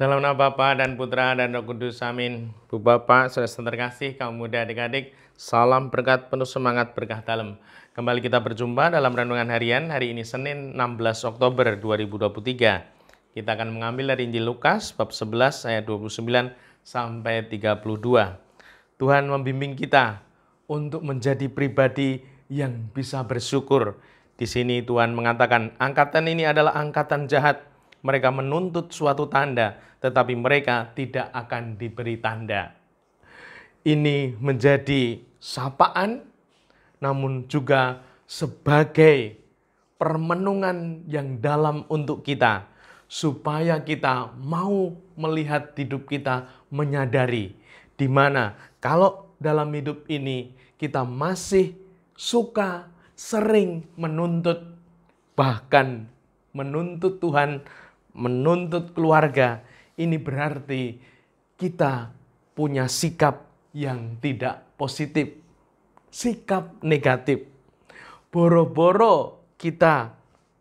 Dalam nama Bapa dan Putra dan Roh Kudus, amin. Bu Bapak, saudara terkasih, kaum muda adik-adik, salam berkat penuh semangat berkah dalam. Kembali kita berjumpa dalam Renungan Harian hari ini Senin 16 Oktober 2023. Kita akan mengambil dari Injil Lukas bab 11 ayat 29 sampai 32. Tuhan membimbing kita untuk menjadi pribadi yang bisa bersyukur. Di sini Tuhan mengatakan, angkatan ini adalah angkatan jahat mereka menuntut suatu tanda, tetapi mereka tidak akan diberi tanda. Ini menjadi sapaan, namun juga sebagai permenungan yang dalam untuk kita, supaya kita mau melihat hidup kita menyadari di mana kalau dalam hidup ini kita masih suka sering menuntut bahkan menuntut Tuhan menuntut keluarga, ini berarti kita punya sikap yang tidak positif, sikap negatif. Boro-boro kita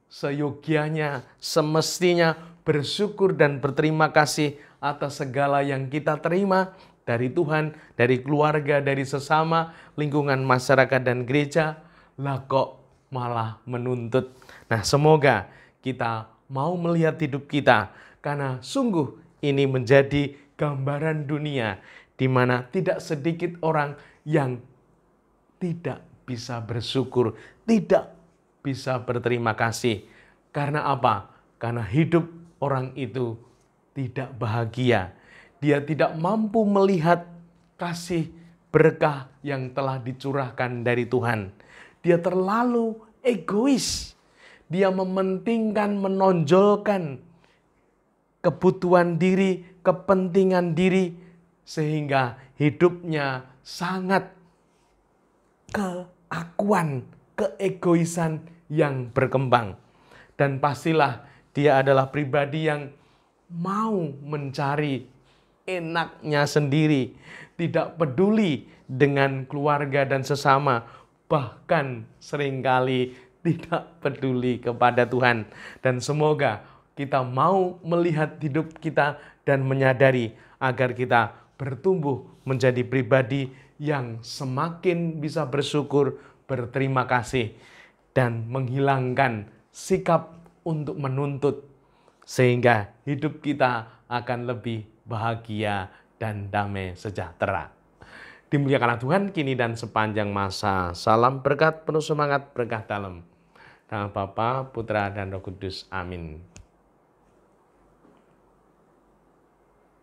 seyogianya, semestinya bersyukur dan berterima kasih atas segala yang kita terima dari Tuhan, dari keluarga, dari sesama, lingkungan masyarakat dan gereja, lah kok malah menuntut. Nah semoga kita mau melihat hidup kita karena sungguh ini menjadi gambaran dunia di mana tidak sedikit orang yang tidak bisa bersyukur, tidak bisa berterima kasih. Karena apa? Karena hidup orang itu tidak bahagia. Dia tidak mampu melihat kasih berkah yang telah dicurahkan dari Tuhan. Dia terlalu egois dia mementingkan, menonjolkan kebutuhan diri, kepentingan diri, sehingga hidupnya sangat keakuan, keegoisan yang berkembang. Dan pastilah dia adalah pribadi yang mau mencari enaknya sendiri, tidak peduli dengan keluarga dan sesama, bahkan seringkali tidak peduli kepada Tuhan. Dan semoga kita mau melihat hidup kita dan menyadari agar kita bertumbuh menjadi pribadi yang semakin bisa bersyukur, berterima kasih, dan menghilangkan sikap untuk menuntut, sehingga hidup kita akan lebih bahagia dan damai sejahtera dimuliakanlah Tuhan kini dan sepanjang masa. Salam berkat penuh semangat berkah dalam. Dalam Bapa, Putra, dan Roh Kudus. Amin.